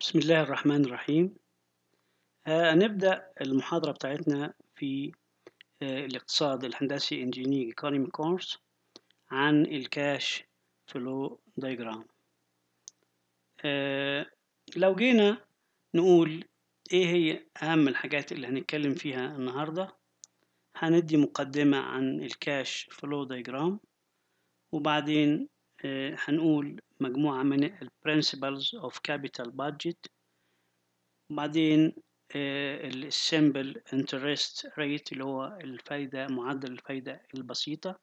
بسم الله الرحمن الرحيم هنبدأ آه، المحاضرة بتاعتنا في آه، الاقتصاد الهندسي Engineering Economy Course عن الكاش فلو دايجرام لو جينا نقول ايه هي اهم الحاجات اللي هنتكلم فيها النهاردة هندي مقدمة عن الكاش فلو دايجرام وبعدين آه، هنقول مجموعة من ال Principles of Capital Budget بعدين آه، ال Simple Interest Rate اللي هو الفايدة معدل الفايدة البسيطة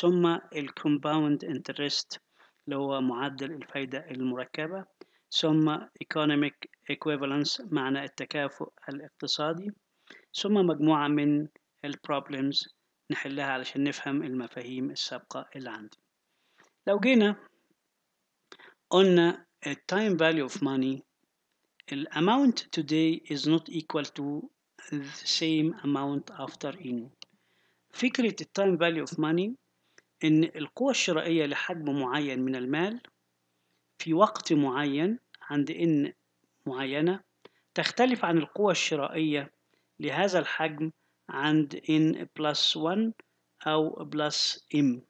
ثم ال Compound Interest اللي هو معدل الفايدة المركبة ثم Economic Equivalence معنى التكافؤ الاقتصادي ثم مجموعة من ال Problems نحلها علشان نفهم المفاهيم السابقة اللي عندي لو جينا قلنا التايم فاليو اوف ماني الاماونت today is not equal to the same amount after in فكرة التايم فاليو اوف ماني ان القوة الشرائية لحجم معين من المال في وقت معين عند ان معينة تختلف عن القوة الشرائية لهذا الحجم عند ان بلس 1 أو بلس m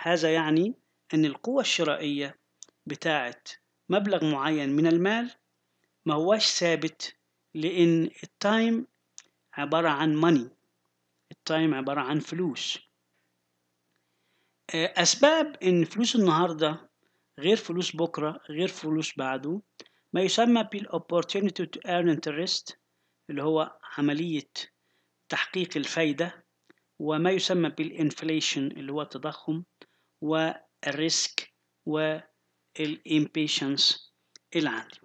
هذا يعني أن القوة الشرائية بتاعة مبلغ معين من المال ما هوش ثابت لأن التايم عبارة عن ماني التايم عبارة عن فلوس آه، أسباب إن فلوس النهاردة غير فلوس بكرة غير فلوس بعده ما يسمى بال opportunity to earn interest اللي هو عملية تحقيق الفايدة وما يسمى بالانفليشن اللي هو التضخم والريسك والإمبيشنس اللي عندي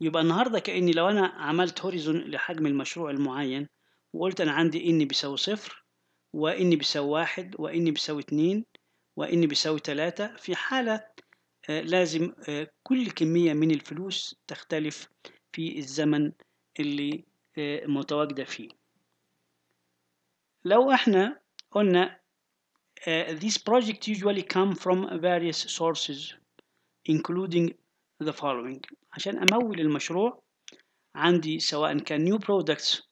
يبقى النهاردة كأني لو أنا عملت هوريزون لحجم المشروع المعين وقلت أنا عندي إن بيساوي صفر وإن بيساوي واحد وإن بيساوي اتنين وإن بيساوي تلاتة في حالة آه، لازم آه، كل كمية من الفلوس تختلف في الزمن اللي آه، متواجدة فيه لو احنا قلنا Uh, these projects usually come from various sources including the following عشان أمول المشروع عندي سواء كان new products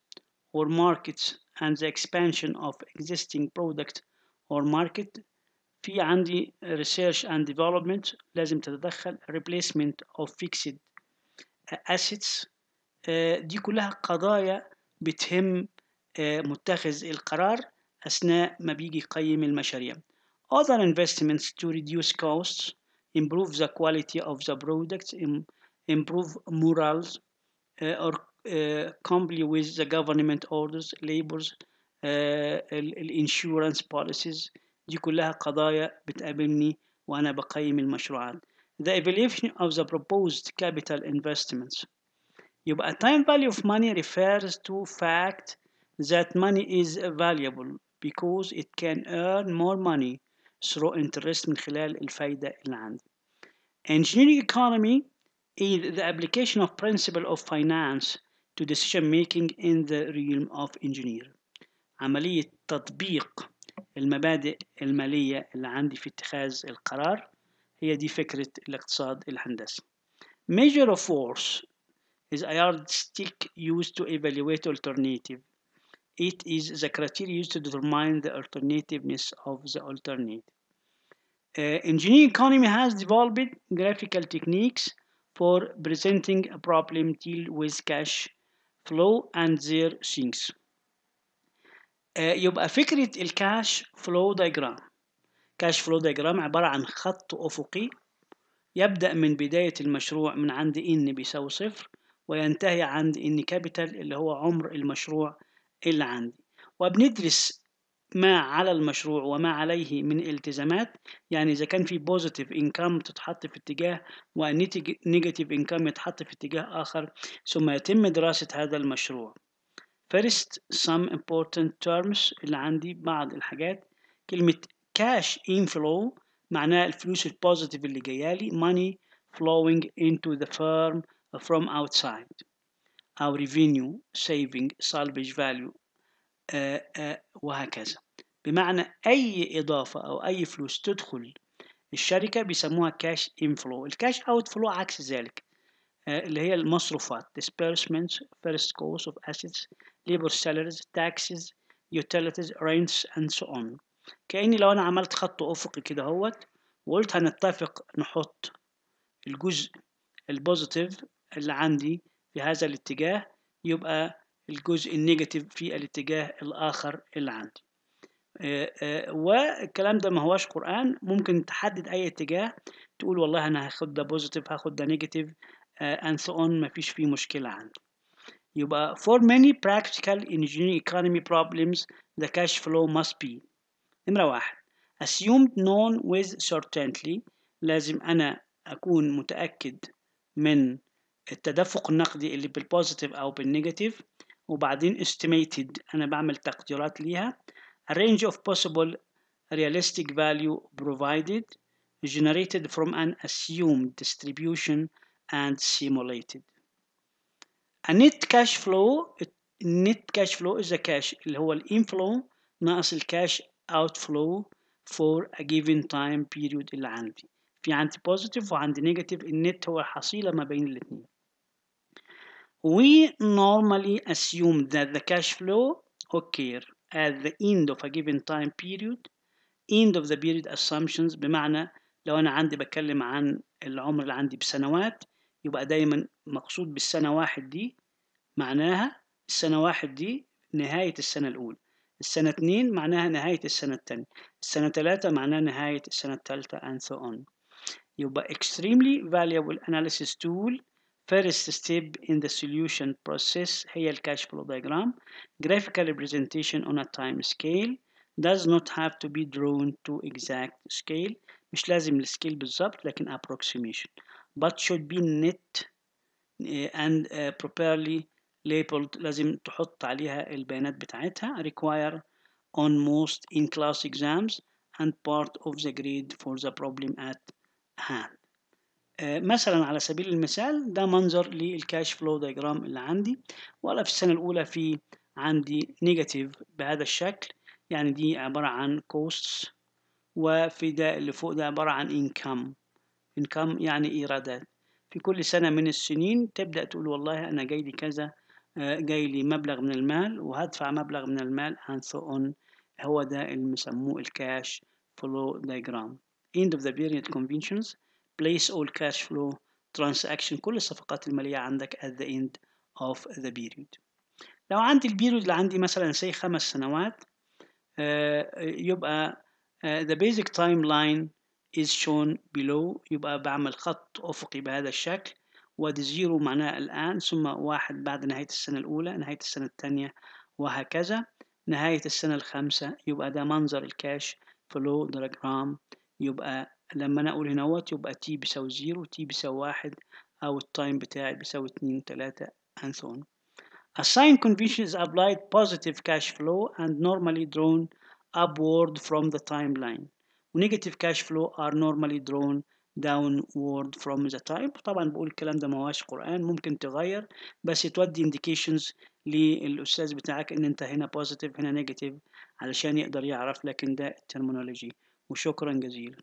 or markets and the expansion of existing product or market في عندي research and development لازم تتدخل replacement of fixed assets uh, دي كلها قضايا بتهم uh، متخذ القرار أثناء ما بيجي يقيم المشاريع. Other investments to reduce costs, improve the quality of the products improve morals, uh, or uh, comply with the government orders, labors, uh, الانشورنس policies دي كلها قضايا بتقابلني وأنا بقيم المشروعات. The evaluation of the proposed capital investments. يبقى time value of money refers to fact that money is valuable because it can earn more money through interest من خلال الفايدة اللي عندي. Engineering economy is the application of principle of finance to decision making in the realm of engineering. عملية تطبيق المبادئ المالية اللي عندي في اتخاذ القرار هي دي فكرة الاقتصاد الهندسي. Measure of force is a yardstick used to evaluate alternative It is the criteria used to determine the alternativeness of the alternative. Uh, engineering economy has developed graphical techniques for presenting a problem deal with cash flow and their sinks. Uh, يبقى فكرة الكاش فلو diagram. كاش فلو diagram عبارة عن خط أفقي يبدأ من بداية المشروع من عند إن بيساوي صفر وينتهي عند إن كابيتال اللي هو عمر المشروع اللي عندي وبندرس ما على المشروع وما عليه من التزامات يعني إذا كان في بوزيتيف إنكم تتحط في اتجاه ونيجاتيف إنكم يتحط في اتجاه آخر ثم يتم دراسة هذا المشروع First some important terms اللي عندي بعض الحاجات كلمة cash inflow معناها الفلوس البوزيتيف اللي جاية لي money flowing into the firm from outside أو revenue saving salvage value آه، آه، وهكذا بمعنى أي إضافة أو أي فلوس تدخل الشركة بيسموها كاش انفلو الكاش اوت فلو عكس ذلك آه، اللي هي المصروفات disbursements first cost of assets labor salaries taxes utilities rents and so on كأني لو أنا عملت خط أفقي كده اهوت وقلت هنتفق نحط الجزء البوزيتيف اللي عندي في هذا الاتجاه يبقى الجزء النيجاتيف في الاتجاه الآخر اللي عندي آه، آه، والكلام ده ما هواش قرآن ممكن تحدد أي اتجاه تقول والله أنا هاخد ده بوزيتيف هاخد ده نيجاتيف اند سو اون مفيش فيه مشكلة عندي يبقى for many practical engineering economy problems the cash flow must be نمرة واحد assumed known with certainty لازم أنا أكون متأكد من التدفق النقدي اللي بالبوزيتيف أو بالنيجاتيف وبعدين estimated أنا بعمل تقديرات ليها range of possible realistic value provided generated from an assumed distribution and simulated. A net cash flow net cash flow is a cash اللي هو الانفلو ناقص الكاش outflow for a given time period اللي عندي في عندي positive وعندي negative النت هو الحصيلة ما بين الاتنين we normally assume that the cash flow occur at the end of a given time period end of the period assumptions بمعنى لو انا عندي بتكلم عن العمر اللي عندي بسنوات يبقى دايما مقصود بالسنة واحد دي معناها السنة واحد دي نهاية السنة الأولى السنة اتنين معناها نهاية السنة التانية السنة تلاتة معناها نهاية السنة التالتة and so on يبقى extremely valuable analysis tool First step in the solution process هي cash flow diagram. Graphical representation on a time scale does not have to be drawn to exact scale مش لازم السكيل بالظبط لكن approximation but should be net eh، and eh، properly labeled لازم تحط عليها البيانات بتاعتها require on most in class exams and part of the grade for the problem at hand آه، مثلا على سبيل المثال ده منظر للكاش فلو دايجرام اللي عندي ولا في السنة الأولى في عندي نيجاتيف بهذا الشكل يعني دي عبارة عن كوستس وفي ده اللي فوق ده عبارة عن انكم انكم يعني إيرادات في كل سنة من السنين تبدأ تقول والله أنا جاي لي كذا آه، جاي لي مبلغ من المال وهدفع مبلغ من المال عن سو اون هو ده اللي بيسموه الكاش فلو دايجرام end of the period conventions place all cash flow transaction كل الصفقات المالية عندك at the end of the period لو عندي البيريود اللي عندي مثلا سي خمس سنوات آه، يبقى آه، the basic timeline is shown below يبقى بعمل خط أفقي بهذا الشكل ودي زيرو معناه الآن ثم واحد بعد نهاية السنة الأولى نهاية السنة الثانية وهكذا نهاية السنة الخامسة يبقى ده منظر الكاش فلو دراجرام يبقى لما انا اقول هناوت يبقى تي بيساوي زيرو تي بيساوي واحد او التايم بتاعي بيساوي اتنين تلاتة and so on. A sign convention is applied positive cash flow and normally drawn upward from the timeline. Negative cash flow are normally drawn downward from the time طبعا بقول الكلام ده مواش قرآن ممكن تغير بس تودي indications للأستاذ بتاعك إن أنت هنا positive هنا negative علشان يقدر يعرف لكن ده terminology وشكرا جزيلا